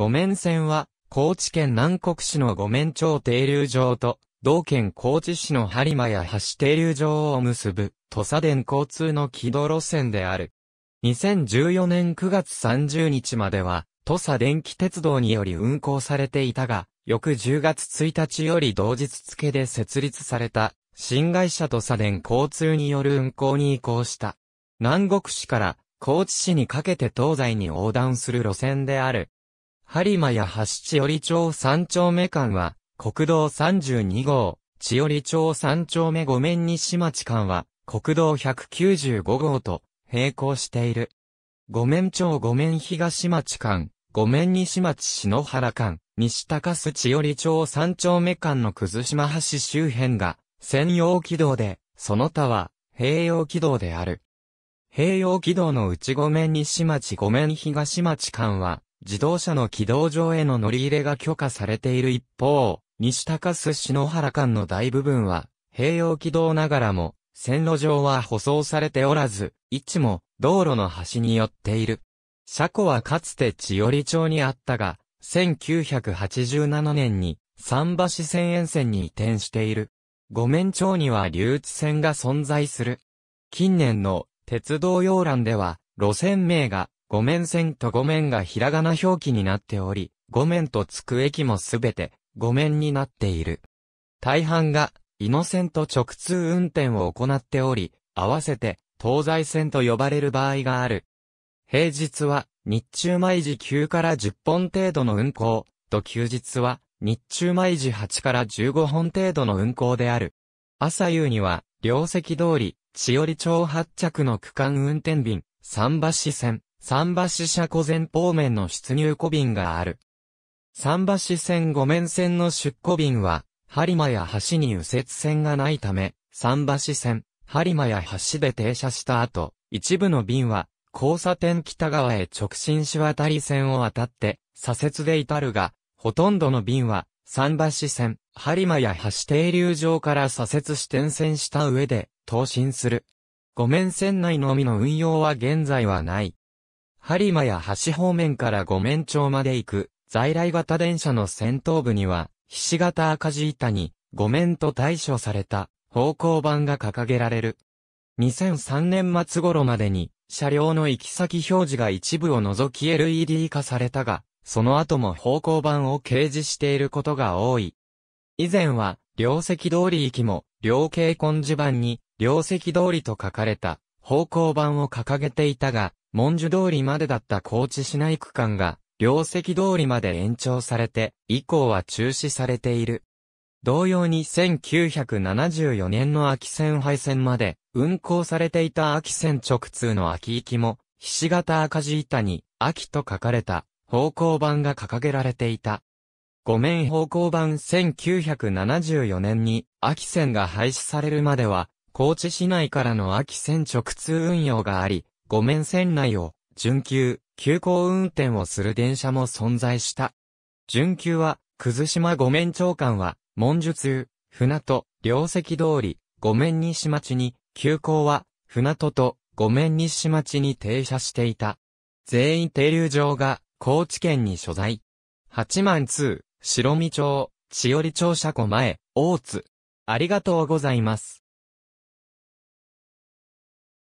五面線は、高知県南国市の五面町停留場と、同県高知市の播磨や橋停留場を結ぶ、土佐電交通の軌道路線である。2014年9月30日までは、土佐電気鉄道により運行されていたが、翌10月1日より同日付で設立された、新会社土佐電交通による運行に移行した。南国市から高知市にかけて東西に横断する路線である。播磨や橋千織町三丁目間は、国道32号、千織町三丁目五面西町間は、国道195号と、並行している。五面町五面東町間、五面西町篠原間、西高須千織町三丁目間の葛島橋周辺が、専用軌道で、その他は、併用軌道である。併用軌道の内五面西町五面東町間は、自動車の軌道上への乗り入れが許可されている一方、西高須篠原間の大部分は、併用軌道ながらも、線路上は舗装されておらず、位置も道路の端に寄っている。車庫はかつて千寄町にあったが、1987年に桟橋線沿線に移転している。五面町には留置線が存在する。近年の鉄道要覧では、路線名がごめん線とごめんがひらがな表記になっており、ごめんとつく駅もすべて、ごめんになっている。大半が、イノセント直通運転を行っており、合わせて、東西線と呼ばれる場合がある。平日は、日中毎時9から10本程度の運行、と休日は、日中毎時8から15本程度の運行である。朝夕には、両席通り、千織町発着の区間運転便、桟橋線、桟橋車庫前方面の出入庫便がある。桟橋線五面線の出庫便は、播磨や橋に右折線がないため、桟橋線、播磨や橋で停車した後、一部の便は、交差点北側へ直進し渡り線を渡って、左折で至るが、ほとんどの便は、桟橋線、播磨や橋停留場から左折し転線した上で、答進する。五面線内のみの運用は現在はない。播磨や橋方面から五面町まで行く、在来型電車の先頭部には、菱形赤字板に、五面と対処された、方向板が掲げられる。2003年末頃までに、車両の行き先表示が一部を除き LED 化されたが、その後も方向板を掲示していることが多い。以前は、両席通り行きも、両形根地板に、両席通りと書かれた、方向板を掲げていたが、文殊通りまでだった高知市内区間が、両席通りまで延長されて、以降は中止されている。同様に1974年の秋線廃線まで、運行されていた秋線直通の秋行きも、菱形赤字板に、秋と書かれた、方向板が掲げられていた。五面方向板1974年に、秋線が廃止されるまでは、高知市内からの秋線直通運用があり、め面線内を、準急、急行運転をする電車も存在した。準急は、葛島め面長官は、文術、船戸、両席通り、め面西町に、急行は、船戸と、め面西町に停車していた。全員停留場が、高知県に所在。八万通、白見町、千織庁舎湖前、大津。ありがとうございます。